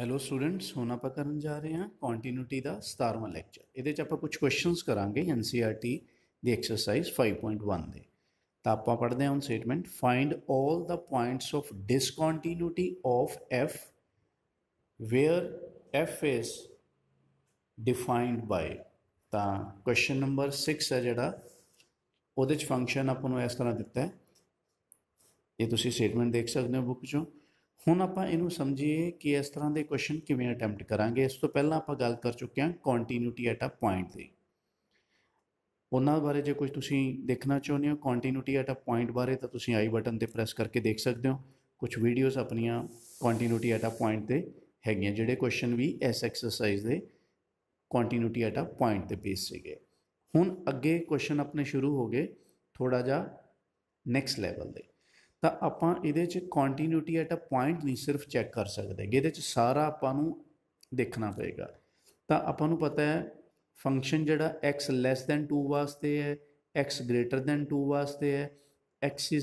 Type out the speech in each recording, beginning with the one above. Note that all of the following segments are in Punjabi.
ਹੈਲੋ ਸਟੂਡੈਂਟਸ ਹੁਣ ਆਪਾਂ ਕਰਨ ਜਾ ਰਹੇ ਹਾਂ ਕੰਟੀਨਿਊਟੀ ਦਾ 17ਵਾਂ ਲੈਕਚਰ ਇਹਦੇ ਚ ਆਪਾਂ ਕੁਝ ਕੁਐਸਚਨਸ ਕਰਾਂਗੇ ਐਨਸੀਆਰਟੀ e ਦੀ ਐਕਸਰਸਾਈਜ਼ 5.1 ਦੇ ਤਾਂ ਆਪਾਂ ਪੜ੍ਹਦੇ ਹਾਂ ਹੁਣ statement find 올 the points of discontinuity of f where f is defined by ਤਾਂ ਕੁਐਸਚਨ ਨੰਬਰ 6 ਹੈ ਜਿਹੜਾ ਉਹਦੇ ਚ ਫੰਕਸ਼ਨ ਆਪਾਂ ਨੂੰ ਇਸ ਤਰ੍ਹਾਂ ਦਿੱਤਾ ਹੈ ਇਹ ਤੁਸੀਂ ਸਟੇਟਮੈਂਟ ਦੇਖ ਸਕਦੇ ਹੋ ਬੁੱਕ ਚੋਂ ਹੁਣ ਆਪਾਂ ਇਹਨੂੰ ਸਮਝੀਏ ਕਿ ਇਸ ਤਰ੍ਹਾਂ ਦੇ ਕੁਐਸਚਨ ਕਿਵੇਂ ਅਟੈਂਪਟ ਕਰਾਂਗੇ ਇਸ ਤੋਂ ਪਹਿਲਾਂ ਆਪਾਂ ਗੱਲ ਕਰ ਚੁੱਕੇ ਹਾਂ ਕੰਟੀਨਿਊਟੀ ਐਟ ਅ ਪੁਆਇੰਟ ਦੀ ਉਹਨਾਂ ਬਾਰੇ ਜੇ ਕੁਝ ਤੁਸੀਂ ਦੇਖਣਾ ਚਾਹੁੰਦੇ ਹੋ ਕੰਟੀਨਿਊਟੀ ਐਟ ਅ ਪੁਆਇੰਟ ਬਾਰੇ ਤਾਂ ਤੁਸੀਂ ਆਈ ਬਟਨ ਤੇ ਪ੍ਰੈਸ ਕਰਕੇ ਦੇਖ ਸਕਦੇ ਹੋ ਕੁਝ ਵੀਡੀਓਜ਼ ਆਪਣੀਆਂ ਕੰਟੀਨਿਊਟੀ ਐਟ ਅ ਪੁਆਇੰਟ ਤੇ ਹੈਗੀਆਂ ਜਿਹੜੇ ਕੁਐਸਚਨ ਵੀ ਇਸ ਐਕਸਰਸਾਈਜ਼ ਦੇ ਕੰਟੀਨਿਊਟੀ ਐਟ ਅ ਪੁਆਇੰਟ ਤੇ ਬੇਸ ਸੀਗੇ ਹੁਣ ਅੱਗੇ ਕੁਐਸਚਨ ਆਪਣੇ ਸ਼ੁਰੂ ਹੋ ਗਏ ਥੋੜਾ ਜਿਹਾ ਨੈਕਸਟ ਲੈਵਲ ਦੇ ਤਾਂ ਆਪਾਂ ਇਹਦੇ 'ਚ ਕੰਟੀਨਿਊਟੀ ਐਟ ਅ ਪੁਆਇੰਟ ਨਹੀਂ ਸਿਰਫ ਚੈੱਕ ਕਰ ਸਕਦੇ ਇਹਦੇ 'ਚ ਸਾਰਾ ਆਪਾਂ ਨੂੰ ਦੇਖਣਾ ਪਏਗਾ ਤਾਂ ਆਪਾਂ ਨੂੰ ਪਤਾ ਹੈ ਫੰਕਸ਼ਨ ਜਿਹੜਾ x ਲੈਸ ਦੈਨ 2 ਵਾਸਤੇ ਹੈ x ਗ੍ਰੇਟਰ ਦੈਨ 2 ਵਾਸਤੇ ਹੈ x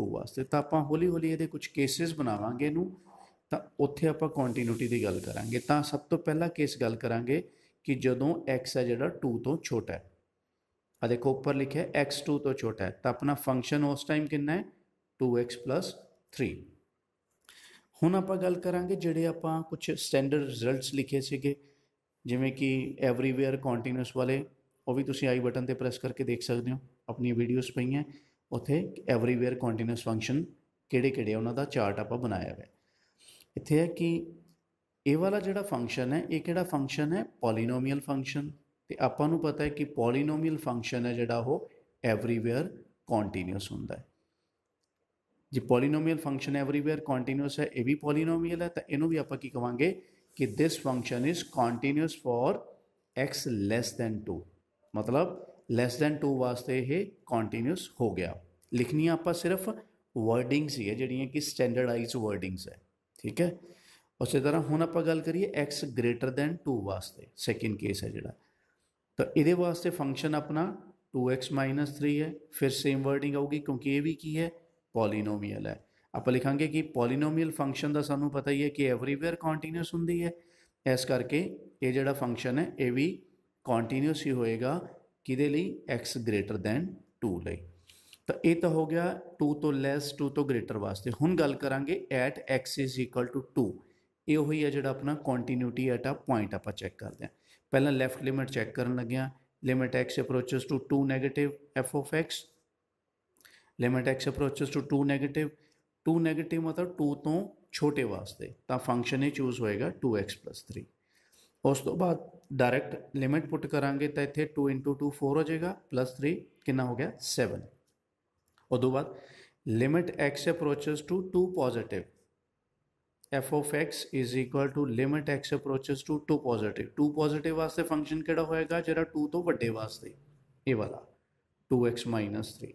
2 ਵਾਸਤੇ ਤਾਂ ਆਪਾਂ ਹੌਲੀ ਹੌਲੀ ਇਹਦੇ ਕੁਝ ਕੇਸਿਸ ਬਣਾਵਾਂਗੇ ਇਹਨੂੰ ਤਾਂ ਉੱਥੇ ਆਪਾਂ ਕੰਟੀਨਿਊਟੀ ਦੀ ਗੱਲ ਕਰਾਂਗੇ ਤਾਂ ਸਭ ਤੋਂ ਪਹਿਲਾ ਕੇਸ ਗੱਲ ਕਰਾਂਗੇ ਕਿ ਜਦੋਂ x ਹੈ ਜਿਹੜਾ 2 ਤੋਂ ਛੋਟਾ ਹੈ ਆ ਦੇਖੋ ਉੱਪਰ ਲਿਖਿਆ x 2 ਤੋਂ ਛੋਟਾ ਹੈ ਤਾਂ ਆਪਣਾ ਫੰਕਸ਼ਨ ਉਸ ਟਾਈਮ ਕਿੰਨਾ ਹੈ 2x 3 ਹੁਣ ਆਪਾਂ ਗੱਲ ਕਰਾਂਗੇ ਜਿਹੜੇ ਆਪਾਂ ਕੁਝ ਸਟੈਂਡਰਡ ਰਿਜ਼ਲਟਸ ਲਿਖੇ ਸੀਗੇ ਜਿਵੇਂ ਕਿ ਐਵਰੀਵੇਅਰ ਕੰਟੀਨਿਊਸ ਵਾਲੇ ਉਹ ਵੀ ਤੁਸੀਂ ਆਈ ਬਟਨ ਤੇ ਪ੍ਰੈਸ ਕਰਕੇ ਦੇਖ ਸਕਦੇ ਹੋ ਆਪਣੀ ਵੀਡੀਓਜ਼ ਪਈਆਂ ਉੱਥੇ ਐਵਰੀਵੇਅਰ ਕੰਟੀਨਿਊਸ ਫੰਕਸ਼ਨ ਕਿਹੜੇ-ਕਿਹੜੇ ਉਹਨਾਂ ਦਾ ਚਾਰਟ ਆਪਾਂ ਬਣਾਇਆ ਹੋਇਆ ਇੱਥੇ ਹੈ ਕਿ ਇਹ ਵਾਲਾ ਜਿਹੜਾ ਫੰਕਸ਼ਨ ਹੈ ਇਹ ਕਿਹੜਾ ਫੰਕਸ਼ਨ ਹੈ ਪੋਲੀਨੋਮੀਅਲ ਫੰਕਸ਼ਨ ਤੇ ਆਪਾਂ ਨੂੰ ਪਤਾ ਹੈ ਕਿ ਪੋਲੀਨੋਮੀਅਲ ਫੰਕਸ਼ਨ ਹੈ ਜਿਹੜਾ ਉਹ ਐਵਰੀਵੇਅਰ ਕੰਟੀਨਿਊਸ ਹੁੰਦਾ ਹੈ जो પોલિનોમિયલ फंक्शन एवरीवेयर कॉन्टीन्यूअस है એ भी પોલિનોમિયલ है तो એનું भी आप કી कि this function is continuous for x less than two मतलब लैस दैन टू वास्ते ये कॉन्टीन्यूअस हो गया लिखनी आप सिर्फ वर्डिंग्स ही है जड़ियाँ कि स्टैंडर्डाइज वर्डिंग्स है ठीक है उस तरह हूँ आप गल करिए एक्स ग्रेटर दैन टू वास्ते सैकेंड केस है जोड़ा तो ये वास्ते फंक्शन अपना टू एक्स माइनस थ्री है फिर सेम वर्डिंग आऊगी क्योंकि ये भी की है ਪੋਲੀਨੋਮੀਅਲ ਹੈ ਆਪਾਂ ਲਿਖਾਂਗੇ ਕਿ ਪੋਲੀਨੋਮੀਅਲ ਫੰਕਸ਼ਨ ਦਾ ਸਾਨੂੰ ਪਤਾ ਹੀ ਹੈ ਕਿ ਐਵਰੀਵੇਅਰ ਕੰਟੀਨਿਊਸ ਹੁੰਦੀ ਹੈ ਇਸ ਕਰਕੇ ਇਹ ਜਿਹੜਾ ਫੰਕਸ਼ਨ ਹੈ ਇਹ ਵੀ ਕੰਟੀਨਿਊਸ ਹੀ ਹੋਏਗਾ ਕਿਦੇ ਲਈ x ਗ੍ਰੇਟਰ ਦੈਨ 2 ਲਈ ਤਾਂ ਇਹ ਤਾਂ ਹੋ ਗਿਆ 2 ਤੋਂ ਲੈਸ 2 ਤੋਂ ਗ੍ਰੇਟਰ ਵਾਸਤੇ ਹੁਣ ਗੱਲ ਕਰਾਂਗੇ ਐਟ x 2 ਇਹ ਉਹੀ ਹੈ ਜਿਹੜਾ ਆਪਣਾ ਕੰਟੀਨਿਊਟੀ ਐਟ ਅ ਪੁਆਇੰਟ ਆਪਾਂ ਚੈੱਕ ਕਰਦੇ ਹਾਂ ਪਹਿਲਾਂ ਲੈਫਟ ਲਿਮਿਟ ਚੈੱਕ ਕਰਨ ਲੱਗਿਆ limit x approaches to 2 negative f(x) limit x approaches to two negative two negative मतलब टू तो छोटे वास्ते तो फंक्शन ही चूज होएगा टू एक्स प्लस थ्री उस तो बाद डायरेक्ट लिमिट पुट करा तो इतने टू इंटू टू फोर हो जाएगा प्लस थ्री कि हो गया सैवन उदू तो बाद limit x approaches to two positive f of x is equal to limit x approaches to two positive two positive वास्ते फंक्शन केड़ा होएगा जरा टू तो व्डे वास्ते ये वाला टू एक्स माइनस थ्री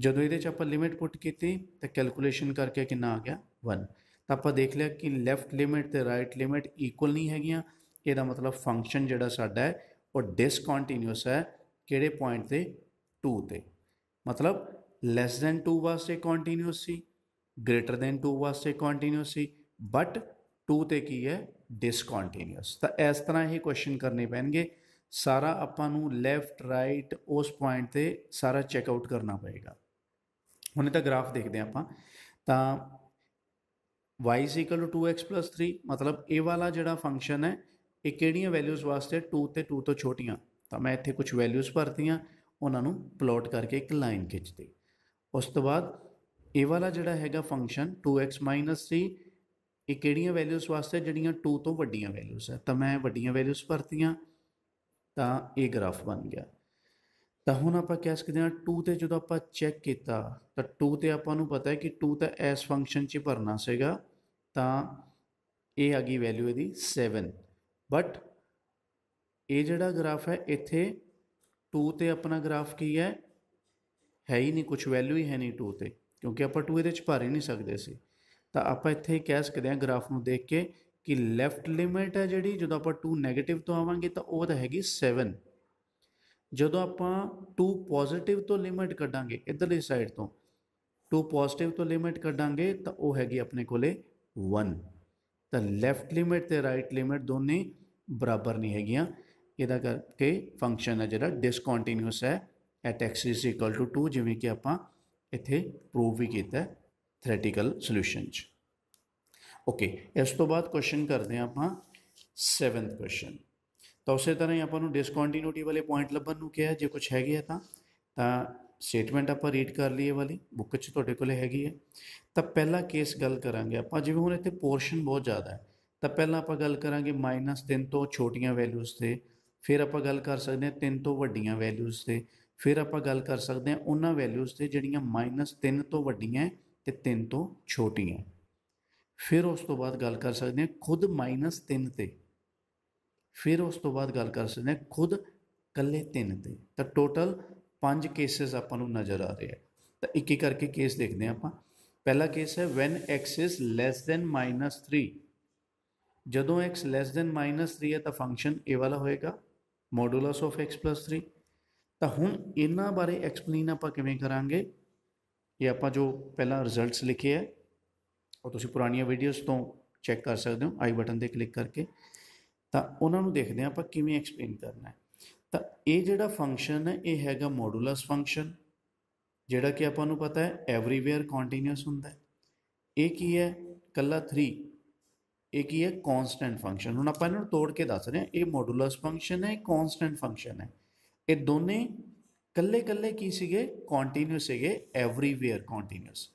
ਜਦੋਂ ਇਹਦੇ ਚ ਆਪਾਂ ਲਿਮਿਟ ਪੁੱਟ ਕੀਤੀ ਤਾਂ ਕੈਲਕੂਲੇਸ਼ਨ ਕਰਕੇ ਕਿੰਨਾ ਆ ਗਿਆ 1 ਤਾਂ ਆਪਾਂ ਦੇਖ ਲਿਆ ਕਿ ਲੈਫਟ ਲਿਮਿਟ ਤੇ ਰਾਈਟ ਲਿਮਿਟ ਇਕੁਅਲ ਨਹੀਂ ਹੈਗੀਆਂ ਇਹਦਾ ਮਤਲਬ ਫੰਕਸ਼ਨ ਜਿਹੜਾ ਸਾਡਾ ਹੈ ਉਹ ਡਿਸਕੰਟੀਨਿਊਸ ਹੈ ਕਿਹੜੇ ਪੁਆਇੰਟ ਤੇ 2 ਤੇ ਮਤਲਬ ਲੈਸ ਦੈਨ 2 ਵਾਸਤੇ ਕੰਟੀਨਿਊਸ ਸੀ ਗ੍ਰੇਟਰ ਦੈਨ 2 ਵਾਸਤੇ ਕੰਟੀਨਿਊਸ ਸੀ ਬਟ 2 ਤੇ ਕੀ ਹੈ ਡਿਸਕੰਟੀਨਿਊਸ ਤਾਂ ਇਸ ਤਰ੍ਹਾਂ ਹੀ ਕੁਐਸਚਨ ਕਰਨੇ ਪੈਣਗੇ ਸਾਰਾ ਆਪਾਂ ਨੂੰ ਲੈਫਟ ਰਾਈਟ ਉਸ ਪੁਆਇੰਟ ਤੇ ਸਾਰਾ ਚੈੱਕ ਆਊਟ ਕਰਨਾ ਪਏਗਾ ਹੁਣ ਇਹਦਾ ਗ੍ਰਾਫ ਦੇਖਦੇ ਆ ਆਪਾਂ ਤਾਂ y 2x 3 ਮਤਲਬ ਇਹ ਵਾਲਾ ਜਿਹੜਾ ਫੰਕਸ਼ਨ ਹੈ ਇਹ ਕਿਹੜੀਆਂ ਵੈਲਿਊਜ਼ ਵਾਸਤੇ 2 ਤੇ 2 ਤੋਂ ਛੋਟੀਆਂ ਤਾਂ ਮੈਂ ਇੱਥੇ ਕੁਝ ਵੈਲਿਊਜ਼ ਭਰਤੀਆਂ ਉਹਨਾਂ ਨੂੰ ਪਲੋਟ ਕਰਕੇ ਇੱਕ ਲਾਈਨ ਖਿੱਚਦੇ ਉਸ ਤੋਂ ਬਾਅਦ ਇਹ ਵਾਲਾ ਜਿਹੜਾ ਹੈਗਾ ਫੰਕਸ਼ਨ 2x 3 ਇਹ ਕਿਹੜੀਆਂ ਵੈਲਿਊਜ਼ ਵਾਸਤੇ ਜਿਹੜੀਆਂ 2 ਤੋਂ ਵੱਡੀਆਂ ਵੈਲਿਊਜ਼ ਹੈ ਤਾਂ ਮੈਂ ਵੱਡੀਆਂ ਵੈਲਿਊਜ਼ ਭਰਤੀਆਂ ਤਾਂ ਇਹ ਗ੍ਰਾਫ ਬਣ ਗਿਆ ਤਾਂ ਹੁਣ ਆਪਾਂ ਕਹਿ ਸਕਦੇ ਹਾਂ 2 ਤੇ ਜਦੋਂ ਆਪਾਂ ਚੈੱਕ ਕੀਤਾ ਤਾਂ 2 ਤੇ ਆਪਾਂ ਨੂੰ ਪਤਾ ਹੈ ਕਿ 2 ਤਾਂ ਐਸ ਫੰਕਸ਼ਨ 'ਚ ਭਰਨਾ ਸੀਗਾ ਤਾਂ ਇਹ ਆ ਗਈ ਵੈਲਿਊ ਇਹਦੀ 7 ਬਟ ਇਹ ਜਿਹੜਾ ਗ੍ਰਾਫ ਹੈ ਇੱਥੇ 2 ਤੇ ਆਪਣਾ ਗ੍ਰਾਫ ਕੀ ਹੈ ਹੈ ਹੀ ਨਹੀਂ ਕੁਝ ਵੈਲਿਊ ਹੀ ਹੈ ਨਹੀਂ 2 ਤੇ ਕਿਉਂਕਿ ਆਪਾਂ 2 ਇਹਦੇ 'ਚ ਭਰ ਹੀ ਨਹੀਂ ਸਕਦੇ ਸੀ ਤਾਂ ਆਪਾਂ ਇੱਥੇ ਕਹਿ ਸਕਦੇ ਹਾਂ ਗ੍ਰਾਫ ਨੂੰ ਦੇਖ ਕੇ ਕਿ ਲੈਫਟ ਲਿਮਿਟ ਹੈ ਜਿਹੜੀ ਜਦੋਂ ਆਪਾਂ 2 ਨੈਗੇਟਿਵ ਤੋਂ ਆਵਾਂਗੇ ਤਾਂ ਉਹ ਤਾਂ ਹੈਗੀ 7 जो आप टू पॉजिटिव तो लिमिट क्डा इधरली साइड तो टू पॉजिटिव तो लिमिट क्डा तो वह हैगी अपने को वन तो लैफ्ट लिमिट तो राइट लिमिट दो बराबर नहीं है यद करके फंक्शन है जरा डिसकॉन्टीन्यूस है at x is equal to two जिमें कि आप इतने प्रूव भी किया थ्रैटिकल सोल्यूशन ओके इस तो बाद क्वेश्चन करते हैं आप सैवंथ क्वेश्चन ਤਾਂ ਉਸੇ ਤਰ੍ਹਾਂ ਹੀ ਆਪਾਂ ਨੂੰ ਡਿਸਕੰਟੀਨਿਊਟੀ ਵਾਲੇ ਪੁਆਇੰਟ ਲੱਭਣ ਨੂੰ ਕਿਹਾ ਜੇ ਕੁਝ ਹੈਗੇ ਤਾਂ ਤਾਂ ਸਟੇਟਮੈਂਟ ਆਪਾਂ ਰੀਡ ਕਰ ਲਈਏ ਵਾਲੀ ਬੁੱਕ 'ਚ ਤੁਹਾਡੇ ਕੋਲੇ ਹੈਗੀ ਹੈ ਤਾਂ ਪਹਿਲਾ ਕੇਸ ਗੱਲ ਕਰਾਂਗੇ ਆਪਾਂ ਜਿਵੇਂ ਹੁਣ ਇੱਥੇ ਪੋਰਸ਼ਨ ਬਹੁਤ ਜ਼ਿਆਦਾ ਹੈ ਤਾਂ ਪਹਿਲਾਂ ਆਪਾਂ ਗੱਲ ਕਰਾਂਗੇ -3 ਤੋਂ ਛੋਟੀਆਂ ਵੈਲਿਊਜ਼ ਤੇ ਫਿਰ ਆਪਾਂ ਗੱਲ ਕਰ ਸਕਦੇ ਹਾਂ 3 ਤੋਂ ਵੱਡੀਆਂ ਵੈਲਿਊਜ਼ ਤੇ ਫਿਰ ਆਪਾਂ ਗੱਲ ਕਰ ਸਕਦੇ ਹਾਂ ਉਹਨਾਂ ਵੈਲਿਊਜ਼ ਤੇ ਜਿਹੜੀਆਂ -3 ਤੋਂ ਵੱਡੀਆਂ ਤੇ 3 ਤੋਂ ਛੋਟੀਆਂ ਫਿਰ ਉਸ ਤੋਂ ਬਾਅਦ ਗੱਲ ਕਰ ਸਕਦੇ ਹਾਂ ਖੁਦ -3 ਤੇ ਫਿਰ ਉਸ ਤੋਂ ਬਾਅਦ ਗੱਲ ਕਰ ਸਕਦੇ ਹਾਂ ਖੁਦ ਕੱਲੇ ਤਿੰਨ ਤੇ ਤਾਂ ਟੋਟਲ ਪੰਜ ਕੇਸਸ ਆਪਾਂ ਨੂੰ ਨਜ਼ਰ ਆ ਰਹੇ ਆ ਤਾਂ ਇੱਕ ਇੱਕ ਕਰਕੇ ਕੇਸ ਦੇਖਦੇ ਆ ਆਪਾਂ ਪਹਿਲਾ ਕੇਸ ਹੈ when x is less than -3 ਜਦੋਂ x ਲੈਸ ਦੈਨ -3 ਹੈ ਤਾਂ ਫੰਕਸ਼ਨ ਇਹ ਵਾਲਾ ਹੋਏਗਾ ਮੋਡੂਲਸ ਆਫ x 3 ਤਾਂ ਹੁਣ ਇਹਨਾਂ ਬਾਰੇ ਐਕਸਪਲੇਨ ਆਪਾਂ ਕਿਵੇਂ ਕਰਾਂਗੇ ਇਹ ਆਪਾਂ ਜੋ ਪਹਿਲਾਂ ਰਿਜ਼ਲਟਸ ਲਿਖੇ ਆ ਉਹ ਤੁਸੀਂ ਪੁਰਾਣੀਆਂ ਵੀਡੀਓਜ਼ ਤੋਂ ਚੈੱਕ ਕਰ ਸਕਦੇ ਹੋ ਆਈ ਬਟਨ ਤੇ ਕਲਿੱਕ ਕਰਕੇ ਤਾਂ ਉਹਨਾਂ ਨੂੰ ਦੇਖਦੇ ਆ ਆਪਾਂ ਕਿਵੇਂ ਐਕਸਪਲੇਨ ਕਰਨਾ ਹੈ ਤਾਂ ਇਹ ਜਿਹੜਾ ਫੰਕਸ਼ਨ ਹੈ ਇਹ ਹੈਗਾ ਮੋਡੂਲਸ ਫੰਕਸ਼ਨ ਜਿਹੜਾ ਕਿ ਆਪਾਂ ਨੂੰ ਪਤਾ ਹੈ ਐਵਰੀਵੇਅਰ ਕੰਟੀਨਿਊਸ ਹੁੰਦਾ ਹੈ ਇਹ ਕੀ ਹੈ ਕੱਲਾ 3 ਇਹ ਕੀ ਹੈ ਕਨਸਟੈਂਟ ਫੰਕਸ਼ਨ ਹੁਣ ਆਪਾਂ ਇਹਨੂੰ ਤੋੜ ਕੇ ਦੱਸ ਰਹੇ ਹਾਂ ਇਹ ਮੋਡੂਲਸ ਫੰਕਸ਼ਨ ਹੈ ਕਨਸਟੈਂਟ ਫੰਕਸ਼ਨ ਹੈ ਇਹ ਦੋਨੇ ਕੱਲੇ ਕੱਲੇ ਕੀ ਸੀਗੇ ਕੰਟੀਨਿਊਸ ਸੀਗੇ ਐਵਰੀਵੇਅਰ ਕੰਟੀਨਿਊਸ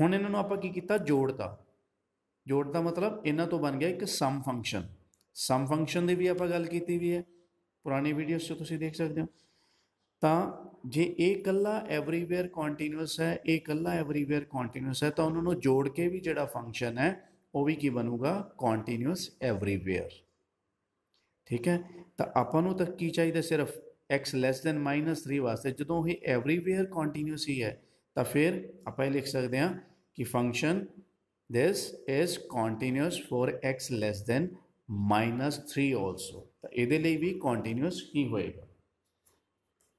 ਹੁਣ ਇਹਨਾਂ ਨੂੰ ਆਪਾਂ ਕੀ ਕੀਤਾ ਜੋੜਤਾ ਜੋੜਦਾ ਮਤਲਬ ਇਹਨਾਂ ਤੋਂ ਬਣ ਗਿਆ ਇੱਕ ਸਮ ਫੰਕਸ਼ਨ ਸਮ ਫੰਕਸ਼ਨ ਦੀ ਵੀ ਆਪਾਂ ਗੱਲ ਕੀਤੀ ਵੀ ਹੈ ਪੁਰਾਣੀ ਵੀਡੀਓਸ 'ਚ ਤੁਸੀਂ ਦੇਖ ਸਕਦੇ ਹੋ ਤਾਂ ਜੇ ਇਹ ਇਕੱਲਾ ਐਵਰੀਵੇਅਰ ਕੰਟੀਨਿਊਸ ਹੈ ਇਹ ਇਕੱਲਾ ਐਵਰੀਵੇਅਰ ਕੰਟੀਨਿਊਸ ਹੈ ਤਾਂ ਉਹਨਾਂ ਨੂੰ ਜੋੜ ਕੇ ਵੀ ਜਿਹੜਾ ਫੰਕਸ਼ਨ ਹੈ ਉਹ ਵੀ ਕੀ ਬਣੂਗਾ ਕੰਟੀਨਿਊਸ ਐਵਰੀਵੇਅਰ ਠੀਕ ਹੈ ਤਾਂ ਆਪਾਂ ਨੂੰ ਤਾਂ ਕੀ ਚਾਹੀਦਾ ਸਿਰਫ x ਲੈਸ ਦੈਨ -3 ਵਾਸਤੇ ਜਦੋਂ ਇਹ ਐਵਰੀਵੇਅਰ ਕੰਟੀਨਿਊਸ ਹੀ ਹੈ ਤਾਂ ਫਿਰ ਆਪਾਂ ਇਹ ਲਿਖ ਸਕਦੇ ਹਾਂ ਕਿ ਫੰਕਸ਼ਨ this is continuous for x less than -3 also ਤਾਂ ਇਹਦੇ ਲਈ ਵੀ ਕੰਟੀਨਿਊਸ ਹੀ ਹੋਏਗਾ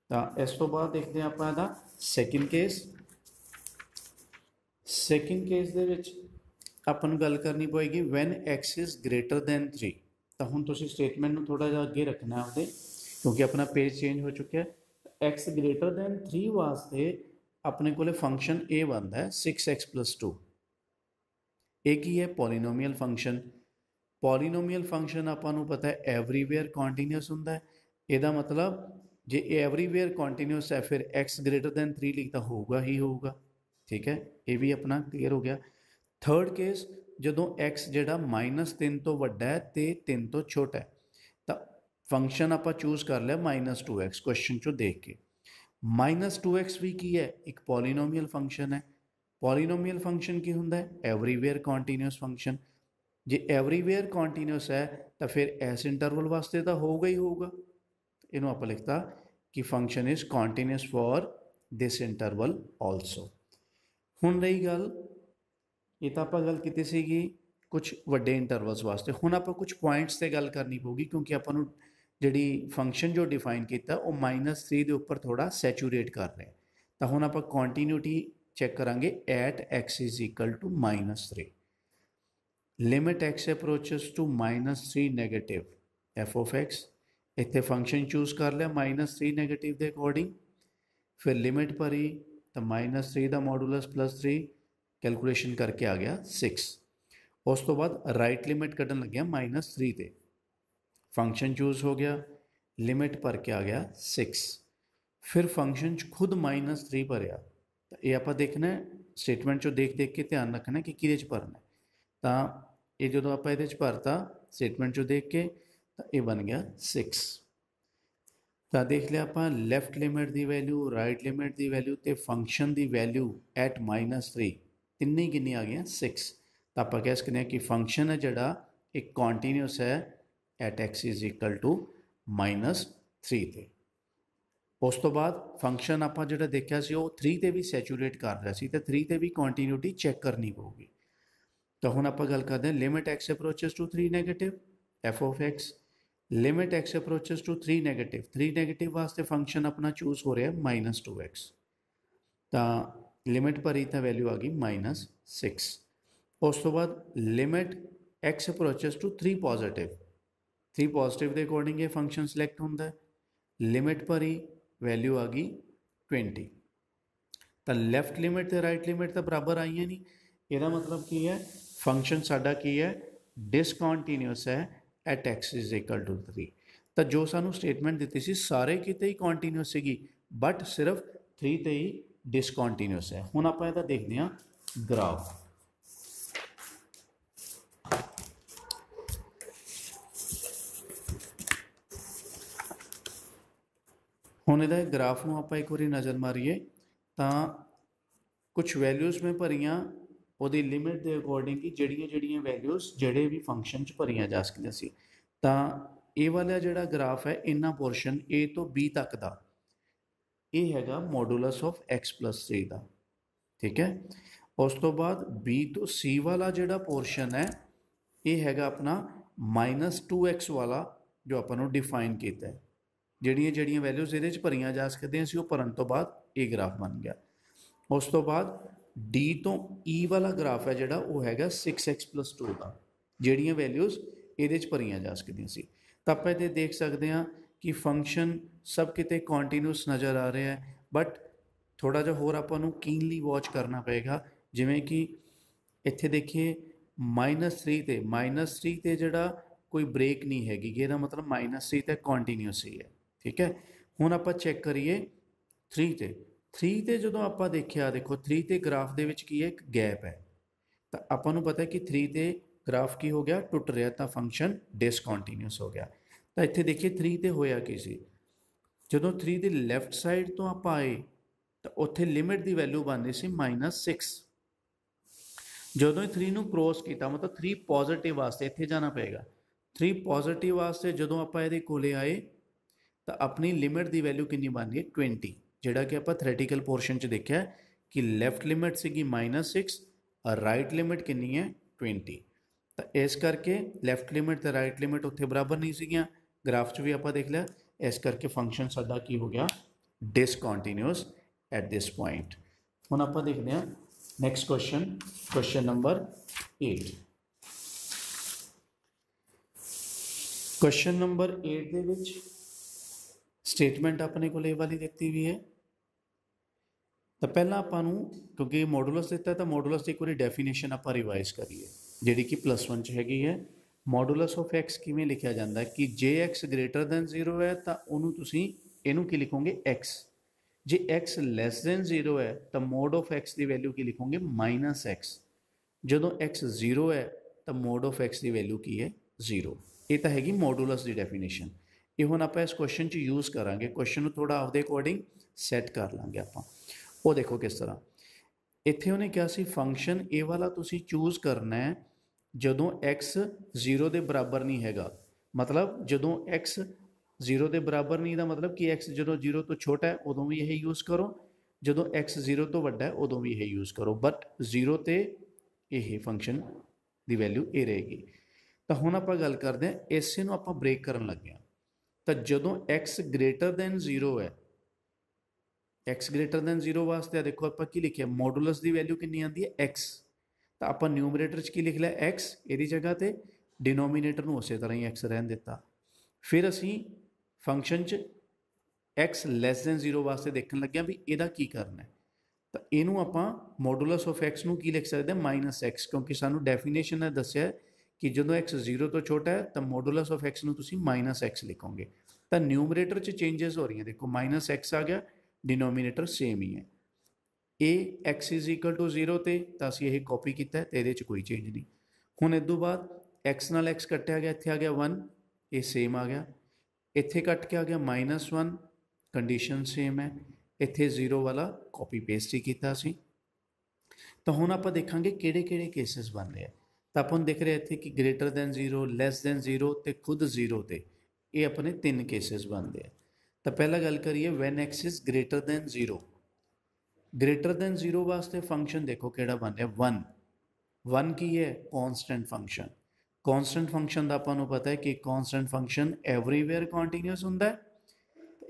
ਤਾਂ ਇਸ ਤੋਂ ਬਾਅਦ ਦੇਖਦੇ ਆਪਾਂ ਇਹਦਾ ਸੈਕਿੰਡ ਕੇਸ ਸੈਕਿੰਡ ਕੇਸ ਦੇ ਵਿੱਚ ਆਪਾਂ ਨੂੰ ਗੱਲ ਕਰਨੀ ਪਵੇਗੀ when x is greater than 3 ਤਾਂ ਹੁਣ ਤੁਸੀਂ ਸਟੇਟਮੈਂਟ ਨੂੰ ਥੋੜਾ ਜਿਹਾ ਅੱਗੇ ਰੱਖਣਾ ਹੈ ਉਹਦੇ ਕਿਉਂਕਿ ਆਪਣਾ ਪੇਜ ਚੇਂਜ ਹੋ ਚੁੱਕਿਆ ਹੈ x ਗ੍ਰੇਟਰ ਦੈਨ 3 ਵਾਸਤੇ ਆਪਣੇ ਕੋਲੇ ਫੰਕਸ਼ਨ a ਬਣਦਾ ਹੈ 6x 2 ਇਹ ਕੀ ਹੈ ਪੋਲੀਨੋਮੀਅਲ ਫੰਕਸ਼ਨ ਪੋਲੀਨੋਮੀਅਲ ਫੰਕਸ਼ਨ ਆਪਾਂ ਨੂੰ ਪਤਾ ਹੈ ਐਵਰੀਵੇਅਰ ਕੰਟੀਨਿਊਸ ਹੁੰਦਾ ਹੈ ਇਹਦਾ ਮਤਲਬ ਜੇ ਐਵਰੀਵੇਅਰ ਕੰਟੀਨਿਊਸ ਹੈ ਫਿਰ x 3 ਲਿਖਦਾ ਹੋਊਗਾ ਹੀ ਹੋਊਗਾ ਠੀਕ ਹੈ ਇਹ ਵੀ ਆਪਣਾ ਕਲੀਅਰ ਹੋ ਗਿਆ ਥਰਡ ਕੇਸ ਜਦੋਂ x ਜਿਹੜਾ -3 ਤੋਂ ਵੱਡਾ ਹੈ ਤੇ 3 ਤੋਂ ਛੋਟਾ ਹੈ ਤਾਂ ਫੰਕਸ਼ਨ ਆਪਾਂ ਚੂਜ਼ ਕਰ ਲਿਆ -2x ਕੁਐਸਚਨ ਚੋਂ ਦੇਖ ਕੇ -2x ਵੀ ਕੀ ਹੈ ਇੱਕ ਪੋਲੀਨੋਮੀਅਲ ਫੰਕਸ਼ਨ ਹੈ ਪੋਲੀਨੋਮੀਅਲ ਫੰਕਸ਼ਨ ਕੀ ਹੁੰਦਾ ਹੈ ਐਵਰੀਵੇਅਰ ਕੰਟੀਨਿਊਸ ਫੰਕਸ਼ਨ ਜੇ ਐਵਰੀਵੇਅਰ ਕੰਟੀਨਿਊਸ ਹੈ ਤਾਂ ਫਿਰ ਐਸ ਇੰਟਰਵਲ ਵਾਸਤੇ ਤਾਂ ਹੋਊਗਾ ਹੀ ਹੋਊਗਾ ਇਹਨੂੰ ਆਪਾਂ ਲਿਖਤਾ ਕਿ function is continuous for this interval also ਹੁਣ ਰਹੀ ਗੱਲ ਇਹ ਤਾਂ ਆਪਾਂ ਗੱਲ ਕੀਤੀ ਸੀਗੀ ਕੁਝ ਵੱਡੇ ਇੰਟਰਵਲਸ ਵਾਸਤੇ ਹੁਣ ਆਪਾਂ ਕੁਝ ਪੁਆਇੰਟਸ ਤੇ ਗੱਲ ਕਰਨੀ ਪਊਗੀ ਕਿਉਂਕਿ ਆਪਾਂ ਨੂੰ ਜਿਹੜੀ ਫੰਕਸ਼ਨ ਜੋ ਡਿਫਾਈਨ ਕੀਤਾ ਉਹ -3 ਦੇ ਉੱਪਰ ਥੋੜਾ ਸੈਚੂਰੇਟ ਕਰ ਰਿਹਾ ਤਾਂ ਹੁਣ ਆਪਾਂ ਕੰਟੀਨਿਊਟੀ ਚੈੱਕ ਕਰਾਂਗੇ at x 3 limit x approaches to 3 negative f(x) ਇੱਥੇ ਫੰਕਸ਼ਨ ਚੂਜ਼ ਕਰ ਲਿਆ -3 ਨੈਗੇਟਿਵ ਦੇ ਅਕੋਰਡਿੰਗ ਫਿਰ ਲਿਮਿਟ ਭਰੀ ਤਾਂ -3 ਦਾ ਮੋਡੂਲਸ +3 ਕੈਲਕੂਲੇਸ਼ਨ ਕਰਕੇ ਆ ਗਿਆ 6 ਉਸ ਤੋਂ ਬਾਅਦ ਰਾਈਟ ਲਿਮਿਟ ਕੱਢਣ ਲੱਗਿਆ -3 ਤੇ ਫੰਕਸ਼ਨ ਚੂਜ਼ ਹੋ ਗਿਆ ਲਿਮਿਟ ਭਰ ਕੇ ਆ ਗਿਆ 6 ਫਿਰ ਫੰਕਸ਼ਨ ਚ ਖੁਦ -3 ਭਰਿਆ ਤਾਂ ਇਹ ਆਪਾਂ ਦੇਖਣਾ ਸਟੇਟਮੈਂਟ ਚੋਂ ਦੇਖ ਦੇਖ ਕੇ ਧਿਆਨ ਰੱਖਣਾ ਕਿ ਕਿਹਦੇ ਚ ਭਰਨਾ ਤਾਂ ਇਹ ਜਦੋਂ ਆਪਾਂ ਇਹਦੇ ਚ ਭਰਤਾ ਸਟੇਟਮੈਂਟ ਚੋਂ ਦੇਖ ਕੇ ਤਾਂ ਇਹ ਬਣ ਗਿਆ 6 ਤਾਂ ਦੇਖ ਲਿਆ ਆਪਾਂ ਲੈਫਟ ਲਿਮਿਟ ਦੀ ਵੈਲਿਊ ਰਾਈਟ ਲਿਮਿਟ ਦੀ ਵੈਲਿਊ ਤੇ ਫੰਕਸ਼ਨ ਦੀ ਵੈਲਿਊ ਐਟ -3 ਤਿੰਨੇ ਕਿੰਨੇ ਆ ਗਏ 6 ਤਾਂ ਆਪਾਂ ਕਹਿ ਸਕਦੇ ਹਾਂ ਕਿ ਫੰਕਸ਼ਨ ਹੈ ਜਿਹੜਾ ਇੱਕ ਕੰਟੀਨਿਊਸ ਹੈ ਐਟ x -3 ਤੇ ਉਸ ਤੋਂ ਬਾਅਦ ਫੰਕਸ਼ਨ ਆਪਾਂ ਜਿਹੜਾ ਦੇਖਿਆ ਸੀ ਉਹ 3 ਤੇ ਵੀ ਸੈਚੂਰੇਟ ਕਰ ਰਿਹਾ ਸੀ ਤੇ 3 ਤੇ ਵੀ ਕੰਟੀਨਿਊਟੀ ਚੈੱਕ ਕਰਨੀ ਪਊਗੀ तो आप गल करते हैं limit x approaches to three negative f of x limit x approaches to three negative three negative वास्ते फंक्शन अपना चूज हो रहा है माइनस टू एक्स तो लिमिट पर ही वैल्यू आ गई माइनस सिक्स उस तो बाद limit x approaches to three positive three positive के अकॉर्डिंग ये फंक्शन सिलेक्ट होंगे लिमिट पर ही वैल्यू आ गई ट्वेंटी तो लैफ्ट लिमिट तो राइट लिमिट तो बराबर आई है नहीं यदा मतलब की है ਫੰਕਸ਼ਨ ਸਾਡਾ ਕੀ ਹੈ ਡਿਸਕੰਟੀਨਿਊਸ ਹੈ at x is equal to 3 ਤਾਂ ਜੋ ਸਾਨੂੰ ਸਟੇਟਮੈਂਟ ਦਿੱਤੀ ਸੀ ਸਾਰੇ ਕਿਤੇ ਹੀ ਕੰਟੀਨਿਊਸ ਸੀਗੀ ਬਟ ਸਿਰਫ 3 ਤੇ ਹੀ ਡਿਸਕੰਟੀਨਿਊਸ ਹੈ ਹੁਣ ਆਪਾਂ ਇਹਦਾ ਦੇਖਦੇ ਹਾਂ ਗ੍ਰਾਫ ਹੁਣ ਇਹਦਾ ਗ੍ਰਾਫ ਨੂੰ ਆਪਾਂ ਇੱਕ ਵਾਰੀ ਨਜ਼ਰ ਮਾਰੀਏ ਤਾਂ ਕੁਝ ਵੈਲਿਊਜ਼ ਮੈਂ ਭਰੀਆਂ ਉਹਦੀ ਲਿਮਿਟ ਦੇ ਅਕੋਰਡਿੰਗ ਕਿ ਜਿਹੜੀਆਂ ਜਿਹੜੀਆਂ ਵੈਲਿਊਜ਼ ਜਿਹੜੇ ਵੀ ਫੰਕਸ਼ਨ ਚ ਭਰੀਆਂ ਜਾ ਸਕਦੀਆਂ ਸੀ ਤਾਂ ਇਹ ਵਾਲਾ ਜਿਹੜਾ ਗ੍ਰਾਫ ਹੈ ਇਹਨਾਂ ਪੋਰਸ਼ਨ A ਤੋਂ B ਤੱਕ ਦਾ ਇਹ ਹੈਗਾ ਮੋਡੂਲਸ ਆਫ x c ਦਾ ਠੀਕ ਹੈ ਉਸ ਤੋਂ ਬਾਅਦ B ਤੋਂ C ਵਾਲਾ ਜਿਹੜਾ ਪੋਰਸ਼ਨ ਹੈ ਇਹ ਹੈਗਾ ਆਪਣਾ -2x ਵਾਲਾ ਜੋ ਆਪਾਂ ਨੂੰ ਡਿਫਾਈਨ ਕੀਤਾ ਹੈ ਜਿਹੜੀਆਂ ਜਿਹੜੀਆਂ ਵੈਲਿਊਜ਼ ਇਹਦੇ ਚ ਭਰੀਆਂ ਜਾ ਸਕਦੀਆਂ ਸੀ ਉਹ ਭਰਨ ਤੋਂ ਬਾਅਦ ਇਹ ਗ੍ਰਾਫ ਬਣ ਗਿਆ ਉਸ ਤੋਂ ਬਾਅਦ d ਤੋਂ e ਵਾਲਾ ਗ੍ਰਾਫ ਹੈ ਜਿਹੜਾ ਉਹ ਹੈਗਾ 6x 2 ਦਾ ਜਿਹੜੀਆਂ ਵੈਲਿਊਜ਼ ਇਹਦੇ ਚ ਭਰੀਆਂ ਜਾ ਸਕਦੀਆਂ ਸੀ ਤਾਂ ਆਪਾਂ ਇਹਦੇ ਦੇਖ ਸਕਦੇ ਹਾਂ ਕਿ ਫੰਕਸ਼ਨ ਸਭ ਕਿਤੇ ਕੰਟੀਨਿਊਸ ਨਜ਼ਰ ਆ ਰਿਹਾ ਹੈ ਬਟ ਥੋੜਾ ਜਿਹਾ ਹੋਰ ਆਪਾਂ ਨੂੰ ਕੀਨਲੀ ਵਾਚ ਕਰਨਾ ਪਏਗਾ ਜਿਵੇਂ ਕਿ ਇੱਥੇ ਦੇਖੀਏ -3 ਤੇ -3 ਤੇ ਜਿਹੜਾ ਕੋਈ ਬ੍ਰੇਕ ਨਹੀਂ ਹੈਗੀ ਇਹਦਾ ਮਤਲਬ -3 ਤੇ ਕੰਟੀਨਿਊਸ ਹੀ ਹੈ ਠੀਕ ਹੈ ਹੁਣ ਆਪਾਂ ਚੈੱਕ ਕਰੀਏ 3 ਤੇ 3 ਤੇ ਜਦੋਂ ਆਪਾਂ ਦੇਖਿਆ ਦੇਖੋ 3 ਤੇ ਗ੍ਰਾਫ ਦੇ ਵਿੱਚ ਕੀ ਹੈ ਇੱਕ ਗੈਪ ਹੈ ਤਾਂ ਆਪਾਂ ਨੂੰ ਪਤਾ ਹੈ ਕਿ 3 ਤੇ ਗ੍ਰਾਫ ਕੀ ਹੋ ਗਿਆ ਟੁੱਟ ਰਿਹਾ ਤਾਂ ਫੰਕਸ਼ਨ ਡਿਸਕੰਟੀਨਿਊਸ ਹੋ ਗਿਆ ਤਾਂ ਇੱਥੇ ਦੇਖੀਏ 3 ਤੇ ਹੋਇਆ ਕੀ ਸੀ ਜਦੋਂ 3 ਦੇ ਲੈਫਟ ਸਾਈਡ ਤੋਂ ਆਪਾਂ ਆਏ ਤਾਂ ਉੱਥੇ ਲਿਮਿਟ ਦੀ ਵੈਲਿਊ ਬਣਦੀ ਸੀ -6 ਜਦੋਂ 3 ਨੂੰ ਕ੍ਰੋਸ ਕੀਤਾ ਮਤਲਬ 3 ਪੋਜ਼ਿਟਿਵ ਵਾਸਤੇ ਇੱਥੇ ਜਾਣਾ ਪਏਗਾ 3 ਪੋਜ਼ਿਟਿਵ ਵਾਸਤੇ ਜਦੋਂ ਆਪਾਂ ਇਹਦੇ ਕੋਲੇ ਆਏ ਤਾਂ ਆਪਣੀ ਲਿਮਿਟ ਦੀ ਵੈਲਿਊ ਕਿੰਨੀ ਬਣ ਗਈ 20 जोड़ा कि आप थ्रैटिकल पोर्शन देखे कि लैफ्ट लिमिट सी माइनस सिक्स और राइट लिमिट कि ट्वेंटी तो इस करके लैफ्ट लिमिट तो राइट लिमिट उत्तर बराबर नहीं सगिया ग्राफ च भी आप देख लिया इस करके फंक्शन सा हो गया डिसकॉन्टीन्यूअस एट दिस पॉइंट हम आप देखते हैं next question question number eight question number eight के स्टेटमेंट अपने को वाली देखती भी है ਤਾਂ ਪਹਿਲਾਂ ਆਪਾਂ ਨੂੰ ਕਿਉਂਕਿ ਮੋਡੂਲਸ ਦਿੱਤਾ ਤਾਂ ਮੋਡੂਲਸ ਦੀ ਇੱਕ ਵਾਰੀ ਡੈਫੀਨੇਸ਼ਨ ਆਪਾਂ ਰਿਵਾਈਜ਼ ਕਰੀਏ ਜਿਹੜੀ ਕਿ ਪਲੱਸ +1 ਚ ਹੈਗੀ ਹੈ ਮੋਡੂਲਸ ਆਫ x ਕਿਵੇਂ ਲਿਖਿਆ ਜਾਂਦਾ ਕਿ ਜੇ x ਗ੍ਰੇਟਰ ਦੈਨ 0 ਹੈ ਤਾਂ ਉਹਨੂੰ ਤੁਸੀਂ ਇਹਨੂੰ ਕੀ ਲਿਖੋਗੇ x ਜੇ x 0 ਹੈ ਤਾਂ ਮੋਡ ਆਫ x ਦੀ ਵੈਲਿਊ ਕੀ ਲਿਖੋਗੇ -x ਜਦੋਂ x 0 ਹੈ ਤਾਂ ਮੋਡ ਆਫ x ਦੀ ਵੈਲਿਊ ਕੀ ਹੈ 0 ਇਹ ਤਾਂ ਹੈਗੀ ਮੋਡੂਲਸ ਦੀ ਡੈਫੀਨੇਸ਼ਨ ਇਹ ਹੁਣ ਆਪਾਂ ਇਸ ਕੁਐਸਚਨ 'ਚ ਯੂਜ਼ ਕਰਾਂਗੇ ਕੁਐਸਚਨ ਨੂੰ ਥੋੜਾ ਆਪਦੇ ਅਕੋਰਡਿੰਗ ਸੈੱਟ ਕਰ ਲਾਂਗੇ ਆਪਾਂ ਉਹ ਦੇਖੋ ਕਿਸ ਤਰ੍ਹਾਂ ਇੱਥੇ ਉਹਨੇ ਕਿਹਾ ਸੀ ਫੰਕਸ਼ਨ ਇਹ ਵਾਲਾ ਤੁਸੀਂ ਚੂਜ਼ ਕਰਨਾ ਹੈ ਜਦੋਂ x 0 ਦੇ ਬਰਾਬਰ ਨਹੀਂ ਹੈਗਾ ਮਤਲਬ ਜਦੋਂ x 0 ਦੇ ਬਰਾਬਰ ਨਹੀਂ ਦਾ ਮਤਲਬ ਕਿ x ਜਦੋਂ 0 ਤੋਂ ਛੋਟਾ ਹੈ ਉਦੋਂ ਵੀ ਇਹ ਯੂਜ਼ ਕਰੋ ਜਦੋਂ x 0 ਤੋਂ ਵੱਡਾ ਹੈ ਉਦੋਂ ਵੀ ਇਹ ਯੂਜ਼ ਕਰੋ ਬਟ 0 ਤੇ ਇਹ ਫੰਕਸ਼ਨ ਦੀ ਵੈਲਿਊ ਇਹ ਰਹੇਗੀ ਤਾਂ ਹੁਣ ਆਪਾਂ ਗੱਲ ਕਰਦੇ ਹਾਂ ਇਸੇ ਨੂੰ ਆਪਾਂ ਬ੍ਰੇਕ ਕਰਨ ਲੱਗੇ ਹਾਂ ਤਾਂ ਜਦੋਂ x ਗ੍ਰੇਟਰ ਦੈਨ 0 ਹੈ x ਗ੍ਰੇਟਰ ਦੈਨ 0 ਵਾਸਤੇ ਆ ਦੇਖੋ ਆਪਾਂ ਕੀ ਲਿਖਿਆ ਮੋਡੂਲਸ ਦੀ ਵੈਲਿਊ ਕਿੰਨੀ ਆਂਦੀ ਹੈ x ਤਾਂ ਆਪਾਂ ਨਿਊਮਰੇਟਰ 'ਚ ਕੀ ਲਿਖ ਲਿਆ x ਇਹਦੀ ਜਗ੍ਹਾ ਤੇ ਡਿਨੋਮੀਨੇਟਰ ਨੂੰ ਉਸੇ ਤਰ੍ਹਾਂ ਹੀ x ਰਹਿਣ ਦਿੱਤਾ ਫਿਰ ਅਸੀਂ ਫੰਕਸ਼ਨ 'ਚ x ਲੈਸ ਦੈਨ 0 ਵਾਸਤੇ ਦੇਖਣ ਲੱਗਿਆ ਵੀ ਇਹਦਾ ਕੀ ਕਰਨਾ ਹੈ ਤਾਂ ਇਹਨੂੰ ਆਪਾਂ ਮੋਡੂਲਸ ਆਫ x ਨੂੰ ਕੀ ਲਿਖ ਸਕਦੇ ਹਾਂ -x ਕਿਉਂਕਿ ਸਾਨੂੰ ਡੈਫੀਨੇਸ਼ਨ ਨੇ ਦੱਸਿਆ ਕਿ ਜਦੋਂ x 0 ਤੋਂ ਛੋਟਾ ਹੈ ਤਾਂ ਮੋਡੂਲਸ ਆਫ x ਨੂੰ ਤੁਸੀਂ -x ਲਿਖੋਗੇ ਤਾਂ ਨਿਊਮਰੇਟਰ 'ਚ ਚੇਂजेस ਹੋ ਰਹੀਆਂ ਦੇਖੋ -x ਆ ਗਿਆ ਡਿਨੋਮੀਨੇਟਰ ਸੇਮ ਹੀ ਹੈ a x 0 ਤੇ ਤਾਂ ਅਸੀਂ ਇਹ ਕਾਪੀ ਕੀਤਾ ਹੈ ਤੇ ਇਹਦੇ ਚ ਕੋਈ ਚੇਂਜ ਨਹੀਂ ਹੁਣ ਇਸ ਤੋਂ ਬਾਅਦ x ਨਾਲ x ਕੱਟਿਆ ਗਿਆ ਇੱਥੇ ਆ ਗਿਆ 1 ਇਹ ਸੇਮ ਆ ਗਿਆ ਇੱਥੇ ਕੱਟ ਕੇ ਆ ਗਿਆ -1 ਕੰਡੀਸ਼ਨ ਸੇਮ ਹੈ ਇੱਥੇ 0 ਵਾਲਾ ਕਾਪੀ ਪੇਸਟ ਹੀ ਕੀਤਾ ਸੀ ਤਾਂ ਹੁਣ ਆਪਾਂ ਦੇਖਾਂਗੇ ਕਿਹੜੇ-ਕਿਹੜੇ ਕੇਸਸ ਬਣ ਰਹੇ ਆ ਤਾਂ ਆਪਾਂ ਦੇਖ ਰਹੇ ਇੱਥੇ ਕਿ ਗ੍ਰੇਟਰ ਦੈਨ 0 ਲੈਸ ਦੈਨ 0 ਤੇ ਖੁਦ 0 ਤੇ ਇਹ ਆਪਣੇ ਤਿੰਨ ਕੇਸਸ ਬਣਦੇ ਆ ਤਾਂ ਪਹਿਲਾ ਗੱਲ ਕਰੀਏ when x is greater than 0 greater than 0 ਵਾਸਤੇ ਫੰਕਸ਼ਨ ਦੇਖੋ ਕਿਹੜਾ ਬਣਿਆ 1 1 ਕੀ ਹੈ ਕਨਸਟੈਂਟ ਫੰਕਸ਼ਨ ਕਨਸਟੈਂਟ ਫੰਕਸ਼ਨ ਦਾ ਆਪਾਂ ਨੂੰ ਪਤਾ ਹੈ ਕਿ ਕਨਸਟੈਂਟ ਫੰਕਸ਼ਨ ਐਵਰੀਵੇਅਰ ਕੰਟੀਨਿਊਸ ਹੁੰਦਾ ਹੈ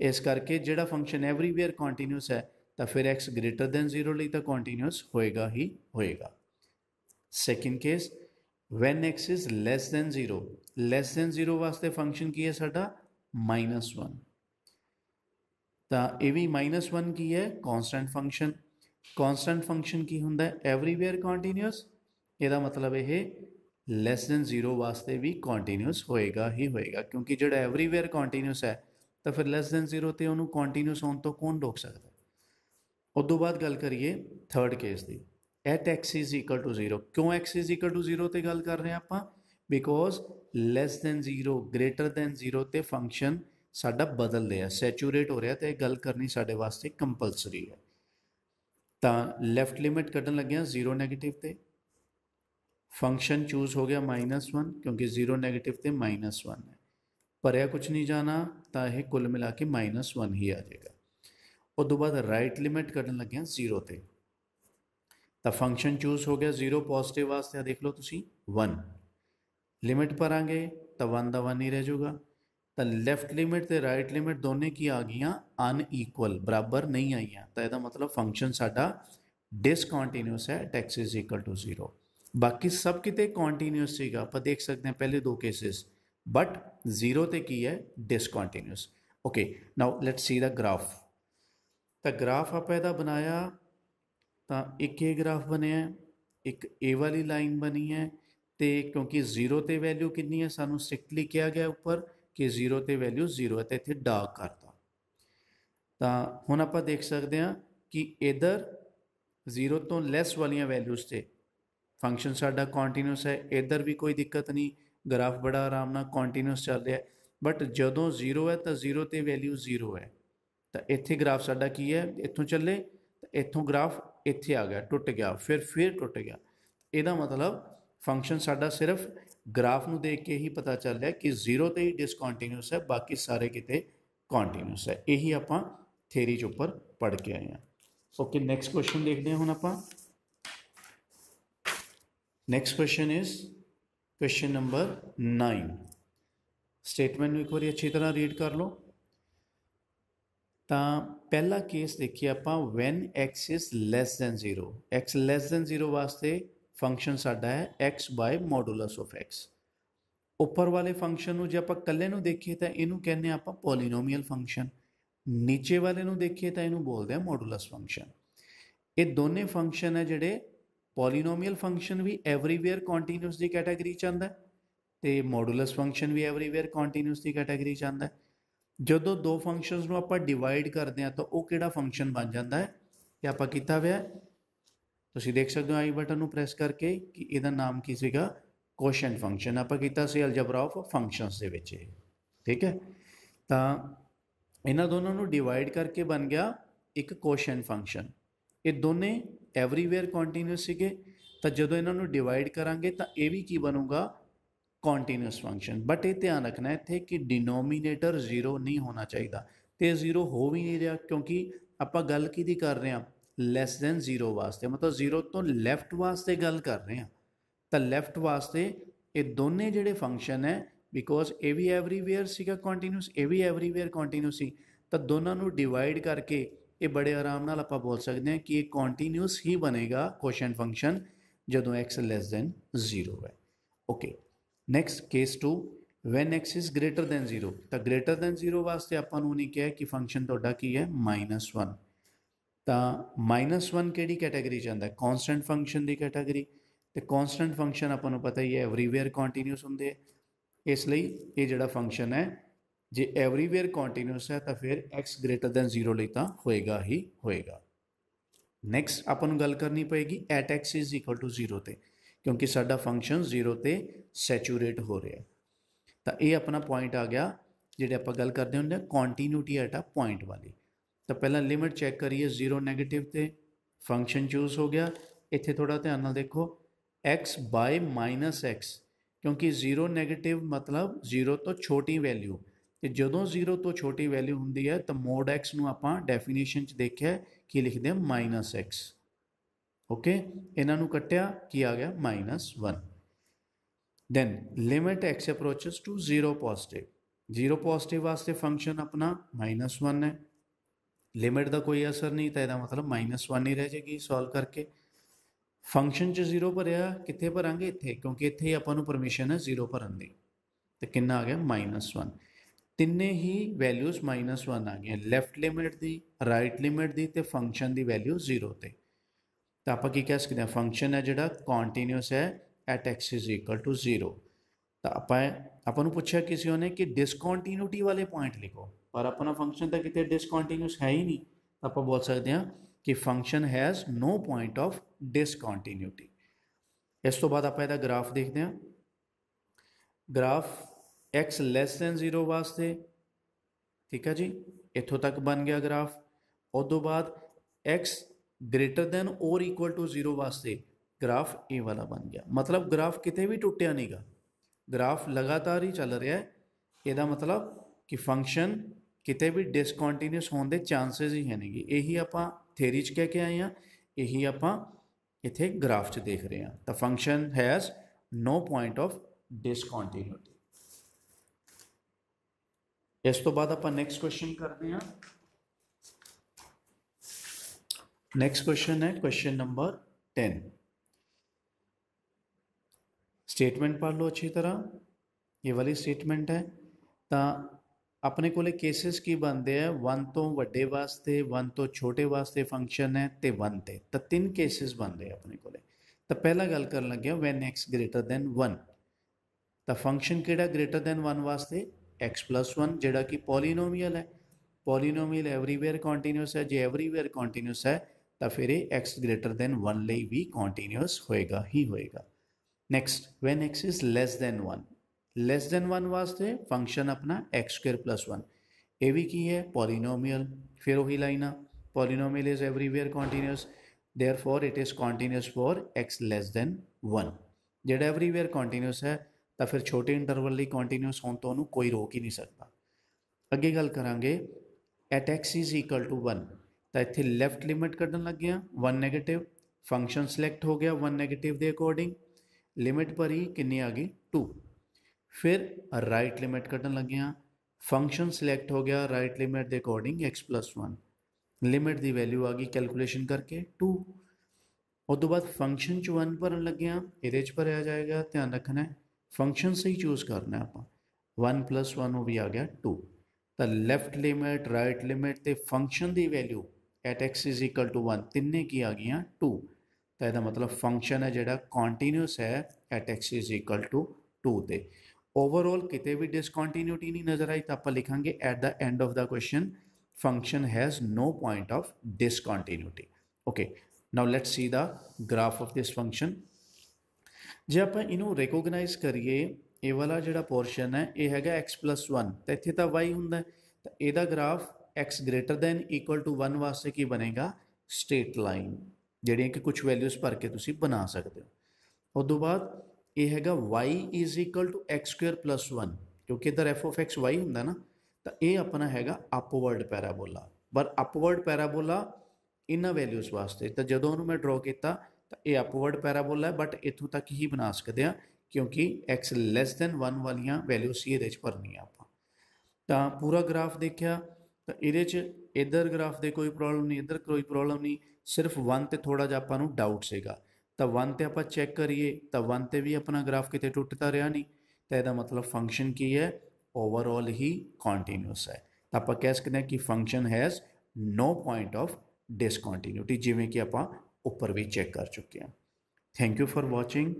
ਇਸ ਕਰਕੇ ਜਿਹੜਾ ਫੰਕਸ਼ਨ ਐਵਰੀਵੇਅਰ ਕੰਟੀਨਿਊਸ ਹੈ ਤਾਂ ਫਿਰ x ਗ੍ਰੇਟਰ ਦੈਨ 0 ਲਈ ਤਾਂ ਕੰਟੀਨਿਊਸ ਹੋਏਗਾ ਹੀ ਹੋਏਗਾ second case when x is less than 0 less than 0 ਵਾਸਤੇ ਫੰਕਸ਼ਨ ਕੀ ਹੈ ਸਾਡਾ -1 ਤਾਂ ਇਹ ਵੀ -1 ਕੀ ਹੈ ਕਨਸਟੈਂਟ ਫੰਕਸ਼ਨ ਕਨਸਟੈਂਟ ਫੰਕਸ਼ਨ ਕੀ ਹੁੰਦਾ ਹੈ ਐਵਰੀਵੇਅਰ ਕੰਟੀਨਿਊਸ ਇਹਦਾ ਮਤਲਬ ਇਹ ਲੈਸ ਦੈਨ 0 ਵਾਸਤੇ ਵੀ ਕੰਟੀਨਿਊਸ ਹੋਏਗਾ ਹੀ ਹੋਏਗਾ ਕਿਉਂਕਿ ਜਿਹੜਾ ਐਵਰੀਵੇਅਰ ਕੰਟੀਨਿਊਸ ਹੈ ਤਾਂ ਫਿਰ ਲੈਸ ਦੈਨ 0 ਤੇ ਉਹਨੂੰ ਕੰਟੀਨਿਊਸ ਹੋਣ ਤੋਂ ਕੌਣ ਰੋਕ ਸਕਦਾ ਉਸ ਤੋਂ ਬਾਅਦ ਗੱਲ ਕਰੀਏ ਥਰਡ ਕੇਸ ਦੀ ਐਟ x 0 ਕਿਉਂ x 0 ਤੇ ਗੱਲ ਕਰ ਰਹੇ ਆਪਾਂ because less than 0 greater than 0 ਤੇ ਫੰਕਸ਼ਨ ਸਾਡਾ ਬਦਲਦੇ ਆ ਸੈਚੂਰੇਟ ਹੋ ਰਿਹਾ ਤੇ ਇਹ ਗੱਲ ਕਰਨੀ ਸਾਡੇ ਵਾਸਤੇ ਕੰਪਲਸਰੀ ਹੈ ਤਾਂ ਲੈਫਟ ਲਿਮਿਟ ਕੱਢਣ ਲੱਗਿਆ ਜ਼ੀਰੋ 네ਗੇਟਿਵ ਤੇ ਫੰਕਸ਼ਨ ਚੂਜ਼ ਹੋ ਗਿਆ -1 ਕਿਉਂਕਿ ਜ਼ੀਰੋ 네ਗੇਟਿਵ ਤੇ -1 ਹੈ ਭਰਿਆ ਕੁਝ ਨਹੀਂ ਜਾਣਾ ਤਾਂ ਇਹ ਕੁੱਲ ਮਿਲਾ ਕੇ -1 ਹੀ ਆ ਜਾਏਗਾ ਉਸ ਤੋਂ ਬਾਅਦ ਰਾਈਟ ਲਿਮਿਟ ਕੱਢਣ ਲੱਗਿਆ ਜ਼ੀਰੋ ਤੇ ਤਾਂ ਫੰਕਸ਼ਨ ਚੂਜ਼ ਹੋ ਗਿਆ ਜ਼ੀਰੋ ਪੋਜ਼ਿਟਿਵ ਵਾਸਤੇ ਆ ਦੇਖ ਲਓ ਤੁਸੀਂ 1 ਲਿਮਿਟ ਭਰਾਂਗੇ ਤਾਂ 1 ਦਾ 1 ਹੀ ਰਹਿ ਜਾਊਗਾ ਤਾਂ ਲੈਫਟ ਲਿਮਿਟ ਤੇ ਰਾਈਟ ਲਿਮਿਟ ਦੋਨੇ ਕੀ ਆ ਗਈਆਂ ਇਕੁਅਲ ਬਰਾਬਰ ਨਹੀਂ ਆਈਆਂ ਤਾਂ ਇਹਦਾ ਮਤਲਬ ਫੰਕਸ਼ਨ ਸਾਡਾ ਡਿਸਕੰਟੀਨਿਊਸ ਹੈ ਐਟ x 0 ਬਾਕੀ ਸਭ ਕਿਤੇ ਕੰਟੀਨਿਊਸ ਸੀਗਾ ਆਪਾਂ ਦੇਖ ਸਕਦੇ ਹਾਂ ਪਹਿਲੇ ਦੋ ਕੇਸਿਸ ਬਟ 0 ਤੇ ਕੀ ਹੈ discontinuous okay now let's see the graph ਤਾਂ ਗ੍ਰਾਫ ਆਪਾਂ ਇਹਦਾ ਬਣਾਇਆ ਤਾਂ ਇੱਕ ਇਹ ਗ੍ਰਾਫ ਬਣਿਆ ਇੱਕ A ਵਾਲੀ ਲਾਈਨ ਬਣੀ ਹੈ ਤੇ ਕਿਉਂਕਿ 0 ਤੇ ਵੈਲਿਊ ਕਿੰਨੀ ਹੈ ਸਾਨੂੰ ਸਟ੍ਰਿਕਟਲੀ ਕਿਹਾ ਗਿਆ ਉੱਪਰ ਕਿ 0 ਤੇ ਵੈਲਿਊ 0 ਹੈ ਤੇ ਇੱਥੇ ਡਾਕ ਕਰਤਾ ਤਾਂ ਹੁਣ ਆਪਾਂ ਦੇਖ ਸਕਦੇ ਹਾਂ ਕਿ ਇਧਰ 0 ਤੋਂ ਲੈਸ ਵਾਲੀਆਂ ਵੈਲਿਊਜ਼ ਤੇ ਫੰਕਸ਼ਨ ਸਾਡਾ ਕੰਟੀਨਿਊਸ ਹੈ ਇਧਰ ਵੀ ਕੋਈ ਦਿੱਕਤ ਨਹੀਂ ਗ੍ਰਾਫ ਬੜਾ ਆਰਾਮ ਨਾਲ ਕੰਟੀਨਿਊਸ ਚੱਲ ਰਿਹਾ ਬਟ ਜਦੋਂ 0 ਹੈ ਤਾਂ 0 ਤੇ ਵੈਲਿਊ 0 ਹੈ ਤਾਂ ਇੱਥੇ ਗ੍ਰਾਫ ਸਾਡਾ ਕੀ ਹੈ ਇੱਥੋਂ ਚੱਲੇ ਤਾਂ ਇੱਥੋਂ ਗ੍ਰਾਫ ਇੱਥੇ ਆ ਗਿਆ ਟੁੱਟ ਗਿਆ ਫਿਰ ਫਿਰ ਟੁੱਟ ਗਿਆ ਇਹਦਾ ਮਤਲਬ ਫੰਕਸ਼ਨ ਸਾਡਾ ਸਿਰਫ ਗ੍ਰਾਫ ਨੂੰ ਦੇਖ ਕੇ ਹੀ ਪਤਾ ਚੱਲਿਆ ਕਿ ਜ਼ੀਰੋ ਤੇ ਹੀ ਡਿਸਕੰਟੀਨਿਊਸ ਹੈ ਬਾਕੀ ਸਾਰੇ ਕਿਤੇ ਕੰਟੀਨਿਊਸ ਹੈ ਇਹੀ ਆਪਾਂ ਥਿਊਰੀ ਚ ਉੱਪਰ ਪੜ ਕੇ ਆਏ ਹਾਂ ਓਕੇ ਨੈਕਸਟ ਕੁਐਸਚਨ ਦੇਖਦੇ ਹਾਂ ਹੁਣ ਆਪਾਂ next question is question number 9 statement ਨੂੰ ਇੱਕ ਵਾਰੀ ਅੱਛੀ ਤਰ੍ਹਾਂ ਰੀਡ ਕਰ ਲਓ ਤਾਂ ਪਹਿਲਾ ਕੇਸ ਦੇਖੀਏ ਆਪਾਂ when x is less than 0 x less than 0 ਵਾਸਤੇ ਫੰਕਸ਼ਨ ਸਾਡਾ ਹੈ x ਮੋਡੂਲਸ ਆਫ x ਉੱਪਰ ਵਾਲੇ ਫੰਕਸ਼ਨ ਨੂੰ ਜੇ ਆਪਾਂ ਇਕੱਲੇ ਨੂੰ ਦੇਖੀਏ ਤਾਂ ਇਹਨੂੰ ਕਹਿੰਦੇ ਆਪਾਂ ਪੋਲੀਨੋਮੀਅਲ ਫੰਕਸ਼ਨ ਨੀਚੇ ਵਾਲੇ ਨੂੰ ਦੇਖੀਏ ਤਾਂ ਇਹਨੂੰ ਬੋਲਦੇ ਆ ਮੋਡੂਲਸ ਫੰਕਸ਼ਨ ਇਹ ਦੋਨੇ ਫੰਕਸ਼ਨ ਹੈ ਜਿਹੜੇ ਪੋਲੀਨੋਮੀਅਲ ਫੰਕਸ਼ਨ ਵੀ ਐਵਰੀਵੇਅਰ ਕੰਟੀਨਿਊਸ ਦੀ ਕੈਟਾਗਰੀ ਚ ਆਂਦਾ ਤੇ ਮੋਡੂਲਸ ਫੰਕਸ਼ਨ ਵੀ ਐਵਰੀਵੇਅਰ ਕੰਟੀਨਿਊਸ ਦੀ ਕੈਟਾਗਰੀ ਚ ਆਂਦਾ ਜਦੋਂ ਦੋ ਫੰਕਸ਼ਨਸ ਨੂੰ ਆਪਾਂ ਡਿਵਾਈਡ ਕਰਦੇ ਆ ਤਾਂ ਉਹ ਕਿਹੜਾ ਫੰਕਸ਼ਨ ਬਣ ਜਾਂਦਾ ਹੈ ਕਿ ਆਪਾਂ ਕੀਤਾ ਹੋਇਆ ਤੁਸੀਂ ਦੇਖ ਸਕਦੇ ਹੋ ਆਈ ਬਟਨ ਨੂੰ ਪ੍ਰੈਸ ਕਰਕੇ ਕਿ ਇਹਦਾ ਨਾਮ ਕੀ ਸੀਗਾ ਕੋਸ਼ੈਂਟ ਫੰਕਸ਼ਨ ਆਪਾਂ ਕੀਤਾ ਸੀ ਅਲਜਬਰਾ ਆਫ ਫੰਕਸ਼ਨਸ ਦੇ ਵਿੱਚ ਠੀਕ ਹੈ ਤਾਂ ਇਹਨਾਂ ਦੋਨਾਂ ਨੂੰ ਡਿਵਾਈਡ ਕਰਕੇ ਬਣ ਗਿਆ ਇੱਕ ਕੋਸ਼ੈਂਟ ਫੰਕਸ਼ਨ ਇਹ ਦੋਨੇ ਐਵਰੀਵੇਅਰ ਕੰਟੀਨਿਊਸ ਸੀਗੇ ਤਾਂ ਜਦੋਂ ਇਹਨਾਂ ਨੂੰ ਡਿਵਾਈਡ ਕਰਾਂਗੇ ਤਾਂ ਇਹ ਵੀ ਕੀ ਬਣੂਗਾ ਕੰਟੀਨਿਊਸ ਫੰਕਸ਼ਨ ਬਟ ਇਹ ਧਿਆਨ ਰੱਖਣਾ ਇੱਥੇ ਕਿ ਡਿਨੋਮੀਨੇਟਰ 0 ਨਹੀਂ ਹੋਣਾ ਚਾਹੀਦਾ ਤੇ 0 ਹੋ ਵੀ ਨਹੀਂ ਰਿਹਾ ਕਿਉਂਕਿ ਆਪਾਂ ਗੱਲ ਕੀ ਦੀ ਕਰ ਰਹੇ ਹਾਂ ਲੈਸ ਦੈਨ 0 ਵਾਸਤੇ ਮਤਲਬ 0 ਤੋਂ ਲੈਫਟ ਵਾਸਤੇ ਗੱਲ ਕਰ ਰਹੇ ਹਾਂ ਤਾਂ ਲੈਫਟ ਵਾਸਤੇ ਇਹ ਦੋਨੇ ਜਿਹੜੇ ਫੰਕਸ਼ਨ ਹੈ ਬਿਕੋਜ਼ ਇਹ ਵੀ ਐਵਰੀਵੇਅਰ ਸੀਗਾ ਕੰਟੀਨਿਊਸ ਇਹ ਵੀ ਐਵਰੀਵੇਅਰ ਕੰਟੀਨਿਊਸ ਸੀ ਤਾਂ ਦੋਨਾਂ ਨੂੰ ਡਿਵਾਈਡ ਕਰਕੇ ਇਹ ਬੜੇ ਆਰਾਮ ਨਾਲ ਆਪਾਂ ਬੋਲ ਸਕਦੇ ਹਾਂ ਕਿ ਇਹ ਕੰਟੀਨਿਊਸ ਹੀ ਬਣੇਗਾ ਕੋਸ਼ੈਂਟ ਫੰਕਸ਼ਨ ਜਦੋਂ x ਲੈਸ ਦੈਨ 0 ਹੈ okay next case 2 when x is greater than 0 ਤਾਂ ਗ੍ਰੇਟਰ ਦੈਨ 0 ਵਾਸਤੇ ਆਪਾਂ ਨੂੰ ਨਹੀਂ ਕਿਹਾ ਕਿ ਫੰਕਸ਼ਨ ਤੁਹਾਡਾ ਕੀ ਹੈ -1 ਤਾਂ -1 ਕਿਹੜੀ ਕੈਟਾਗਰੀ ਚ ਹੈ ਕਨਸਟੈਂਟ ਫੰਕਸ਼ਨ ਦੀ ਕੈਟਾਗਰੀ ਤੇ ਕਨਸਟੈਂਟ ਫੰਕਸ਼ਨ ਆਪਾਂ ਨੂੰ ਪਤਾ ਹੀ ਹੈ ਐਵਰੀਵੇਅਰ ਕੰਟੀਨਿਊਸ ਹੁੰਦੇ ਇਸ ਲਈ ਇਹ ਜਿਹੜਾ ਫੰਕਸ਼ਨ ਹੈ ਜੇ ਐਵਰੀਵੇਅਰ ਕੰਟੀਨਿਊਸ ਹੈ ਤਾਂ ਫਿਰ x 0 ਲਈ ਤਾਂ ਹੋਏਗਾ ਹੀ ਹੋਏਗਾ ਨੈਕਸਟ ਆਪਾਂ ਨੂੰ ਗੱਲ ਕਰਨੀ ਪਏਗੀ ਐਟ x 0 ਤੇ ਕਿਉਂਕਿ ਸਾਡਾ ਫੰਕਸ਼ਨ 0 ਤੇ ਸੈਚੂਰੇਟ ਹੋ ਰਿਹਾ ਹੈ ਤਾਂ ਇਹ ਆਪਣਾ ਪੁਆਇੰਟ ਆ ਗਿਆ ਜਿਹੜੇ ਆਪਾਂ ਗੱਲ ਕਰਦੇ ਹੁੰਦੇ ਆ ਕੰਟੀਨਿਊਟੀ ਐਟ ਆ ਪੁਆਇੰਟ ਵਾਲੀ ਤਾਂ ਪਹਿਲਾਂ ਲਿਮਿਟ ਚੈੱਕ ਕਰੀਏ ਜ਼ੀਰੋ 네ਗੇਟਿਵ ਤੇ ਫੰਕਸ਼ਨ ਚੂਜ਼ ਹੋ ਗਿਆ ਇੱਥੇ ਥੋੜਾ ਧਿਆਨ ਨਾਲ ਦੇਖੋ x x ਕਿਉਂਕਿ ਜ਼ੀਰੋ 네ਗੇਟਿਵ ਮਤਲਬ ਜ਼ੀਰੋ ਤੋਂ ਛੋਟੀ ਵੈਲਿਊ ਤੇ ਜਦੋਂ ਜ਼ੀਰੋ ਤੋਂ ਛੋਟੀ ਵੈਲਿਊ ਹੁੰਦੀ ਹੈ ਤਾਂ ਮੋਡ x ਨੂੰ ਆਪਾਂ ਡੈਫੀਨੇਸ਼ਨ ਚ ਦੇਖਿਆ ਕੀ ਲਿਖਦੇ ਆ x ਓਕੇ ਇਹਨਾਂ ਨੂੰ ਕੱਟਿਆ ਕੀ ਆ ਗਿਆ -1 then limit x approaches to 0 positive 0 positive ਵਾਸਤੇ ਫੰਕਸ਼ਨ ਆਪਣਾ -1 ਹੈ ਲਿਮਿਟ ਦਾ ਕੋਈ ਅਸਰ ਨਹੀਂ ਤਾਂ ਇਹਦਾ ਮਤਲਬ -1 ਹੀ ਰਹਿ ਜਾਏਗੀ ਸੋਲਵ ਕਰਕੇ ਫੰਕਸ਼ਨ 'ਚ 0 ਭਰਿਆ ਕਿੱਥੇ ਭਰਾਂਗੇ ਇੱਥੇ ਕਿਉਂਕਿ ਇੱਥੇ ਆਪਾਂ ਨੂੰ ਪਰਮਿਸ਼ਨ ਹੈ 0 ਭਰਨ ਦੀ ਤੇ ਕਿੰਨਾ ਆ ਗਿਆ -1 ਤਿੰਨੇ ਹੀ ਵੈਲਿਊਜ਼ -1 ਆ ਗਈਆਂ ਲੈਫਟ ਲਿਮਿਟ ਦੀ ਰਾਈਟ ਲਿਮਿਟ ਦੀ ਤੇ ਫੰਕਸ਼ਨ ਦੀ ਵੈਲਿਊ 0 ਤੇ ਤਾਂ ਆਪਾਂ ਕੀ ਕਹਿ ਸਕਦੇ ਹਾਂ ਫੰਕਸ਼ਨ ਹੈ ਜਿਹੜਾ ਕੰਟੀਨਿਊਸ ਹੈ ਐਟ x 0 ਤਾਂ ਆਪਾਂ अपन पूछा किसी ने कि डिसकॉन्टीन्यूटी वाले पॉइंट लिखो पर अपना फंक्शन तो कितने डिसकॉन्टीन्यूस है ही नहीं आप तो बोल सकते हैं कि function has no point of discontinuity इस तो बाद आप ग्राफ देखते हैं graph x less than zero वास्ते ठीक है जी इतों तक बन गया ग्राफ उस तो बाद एक्स ग्रेटर दैन और इक्वल टू जीरो वास्ते ग्राफ ए वाला बन गया मतलब ग्राफ कितने भी टुटिया नहीं गा ਗ੍ਰਾਫ ਲਗਾਤਾਰ ਹੀ ਚੱਲ ਰਿਹਾ ਹੈ ਇਹਦਾ ਮਤਲਬ ਕਿ ਫੰਕਸ਼ਨ ਕਿਤੇ ਵੀ ਡਿਸਕੰਟੀਨਿਊਸ ਹੋਣ ਦੇ ਚਾਂਸਸ ਹੀ ਹੈ ਇਹੀ ਆਪਾਂ ਥਿਊਰੀ 'ਚ ਕਹਿ ਕੇ ਆਏ ਆ ਇਹੀ ਆਪਾਂ ਇਥੇ ਗ੍ਰਾਫ 'ਚ ਦੇਖ ਰਹੇ ਆ ਤਾਂ function has no point of discontinuity ਇਸ ਤੋਂ ਬਾਅਦ ਆਪਾਂ ਨੈਕਸਟ ਕੁਐਸਚਨ ਕਰਦੇ ਆ ਨੈਕਸਟ ਕੁਐਸਚਨ ਹੈ ਕੁਐਸਚਨ ਨੰਬਰ 10 ਸਟੇਟਮੈਂਟ ਪੜ੍ਹ ਲਓ ਅੱਛੀ ਤਰ੍ਹਾਂ ਇਹ ਵਾਲੀ ਸਟੇਟਮੈਂਟ ਹੈ ਤਾਂ ਆਪਣੇ ਕੋਲੇ ਕੇਸਸ ਕੀ ਬੰਦੇ ਆ 1 ਤੋਂ ਵੱਡੇ ਵਾਸਤੇ 1 ਤੋਂ ਛੋਟੇ ਵਾਸਤੇ ਫੰਕਸ਼ਨ ਹੈ ਤੇ 1 ਤੇ ਤਾਂ ਤਿੰਨ ਕੇਸਸ ਬੰਦੇ ਆ ਆਪਣੇ ਕੋਲੇ ਤਾਂ ਪਹਿਲਾ ਗੱਲ ਕਰਨ ਲੱਗਿਆ ਵੈਨ x ਗ੍ਰੇਟਰ ਦੈਨ 1 ਤਾਂ ਫੰਕਸ਼ਨ ਕਿਹੜਾ ਗ੍ਰੇਟਰ ਦੈਨ 1 ਵਾਸਤੇ x 1 ਜਿਹੜਾ ਕਿ ਪੋਲੀਨੋਮੀਅਲ ਹੈ ਪੋਲੀਨੋਮੀਅਲ ਐਵਰੀਵੇਅਰ ਕੰਟੀਨਿਊਸ ਹੈ ਜੇ ਐਵਰੀਵੇਅਰ ਕੰਟੀਨਿਊਸ ਹੈ ਤਾਂ ਫਿਰ ਇਹ x ਗ੍ਰੇਟਰ ਦੈਨ 1 ਲਈ ਵੀ ਕੰਟੀਨਿਊਸ ਹੋਏਗਾ ਹੀ ਹੋਏਗਾ next when x is less than one less than one वास्ते फंक्शन अपना एक्स स्क्र प्लस वन एवी की है पॉलिनोमियल फिर वही लाइना polynomial is everywhere continuous there for it is continuous for x less than one z everywhere continuous है तो फिर छोटे इंटरवल ही कॉन्टीन्यूअस होने तो उन्होंने कोई रोक ही नहीं सकता अगे गल करा at x is equal to one तो इतने लैफ्ट लिमिट क्ढन लग गया वन नैगेटिव फंक्शन सिलेक्ट हो गया वन नैगेटिव के अकॉर्डिंग लिमिट पर ही किन्ने आ गई टू फिर राइट लिमिट कटन लग गया फंक्शन सिलेक्ट हो गया राइट लिमिट द according x plus one limit की वैल्यू आ गई कैलकुलेशन करके टू और तो बाद फंक्शन च वन भरन लगे हाँ ये भरया जाएगा ध्यान रखना है फंक्शन से ही चूज़ करना आप वन प्लस वन वो भी आ गया टू तो लैफ्ट लिमिट राइट लिमिट तो फंक्शन की value at x is equal to one तिने की आ गई टू ਤਾਂ ਇਹਦਾ ਮਤਲਬ ਫੰਕਸ਼ਨ ਹੈ ਜਿਹੜਾ ਕੰਟੀਨਿਊਸ ਹੈ ਐਟ x ਇਕੁਅਲ ਟੂ 2 ਤੇ ਓਵਰਆਲ ਕਿਤੇ ਵੀ ਡਿਸਕੰਟੀਨਿਊਟੀ ਨਹੀਂ ਨਜ਼ਰ ਆਈ ਤਾਂ ਆਪਾਂ ਲਿਖਾਂਗੇ at the end of the question function has no point of discontinuity okay now let's see the graph of this function ਜੇ ਆਪਾਂ ਇਹਨੂੰ ਰეკੋਗਨਾਈਜ਼ ਕਰੀਏ ਇਹ ਵਾਲਾ ਜਿਹੜਾ ਪੋਰਸ਼ਨ ਹੈ ਇਹ ਹੈਗਾ x 1 ਤਾਂ ਇੱਥੇ ਤਾਂ y ਹੁੰਦਾ ਤਾਂ ਇਹਦਾ graph x greater than equal to 1 ਵਾਸਤੇ ਕੀ ਬਣੇਗਾ ਸਟੇਟ ਲਾਈਨ ਜਿਹੜੀਆਂ ਕਿ ਕੁਝ ਵੈਲਿਊਜ਼ ਭਰ ਕੇ ਤੁਸੀਂ ਬਣਾ ਸਕਦੇ ਹੋ ਉਸ ਤੋਂ ਬਾਅਦ ਇਹ ਹੈਗਾ y plus 1 ਕਿਉਂਕਿ ਇਧਰ f of x y ਹੁੰਦਾ ਨਾ ਤਾਂ ਇਹ ਆਪਣਾ ਹੈਗਾ ਅਪਵਰਡ ਪੈਰਾਬੋਲਾ ਪਰ ਅਪਵਰਡ ਪੈਰਾਬੋਲਾ ਇਹਨਾਂ ਵੈਲਿਊਸ ਵਾਸਤੇ ਤਾਂ ਜਦੋਂ ਉਹਨੂੰ ਮੈਂ ਡਰਾ ਕੀਤਾ ਤਾਂ ਇਹ ਅਪਵਰਡ ਪੈਰਾਬੋਲਾ ਹੈ ਬਟ ਇਥੋਂ ਤੱਕ ਹੀ ਬਣਾ ਸਕਦੇ ਆ ਕਿਉਂਕਿ x 1 ਵਾਲੀਆਂ ਵੈਲਿਊਸ ਹੀ ਇਹਦੇ ਚ ਆ ਆਪਾਂ ਤਾਂ ਪੂਰਾ ਗ੍ਰਾਫ ਦੇਖਿਆ ਤਾਂ ਇਹਦੇ ਚ ਇਧਰ ਗ੍ਰਾਫ ਦੇ ਕੋਈ ਪ੍ਰੋਬਲਮ ਨਹੀਂ ਇਧਰ ਕੋਈ ਪ੍ਰੋਬਲਮ ਨਹੀਂ ਸਿਰਫ 1 ਤੇ ਥੋੜਾ ਜਿਹਾ ਆਪਾਂ ਨੂੰ ਡਾਊਟ ਸੀਗਾ ਤਾਂ 1 ਤੇ ਆਪਾਂ ਚੈੱਕ ਕਰੀਏ ਤਾਂ 1 ਤੇ ਵੀ ਆਪਣਾ ਗ੍ਰਾਫ ਕਿਤੇ ਟੁੱਟਦਾ ਰਿਹਾ ਨਹੀਂ ਤਾਂ ਇਹਦਾ ਮਤਲਬ ਫੰਕਸ਼ਨ ਕੀ ਹੈ ਓਵਰਆਲ ਹੀ ਕੰਟੀਨਿਊਸ ਹੈ ਤਾਂ ਆਪਾਂ ਕਹਿ ਸਕਦੇ ਹਾਂ ਕਿ function has no point of discontinuity ਜਿਵੇਂ ਕਿ ਆਪਾਂ ਉੱਪਰ ਵੀ ਚੈੱਕ ਕਰ ਚੁੱਕੇ ਹਾਂ ਥੈਂਕ ਯੂ ਫਾਰ ਵਾਚਿੰਗ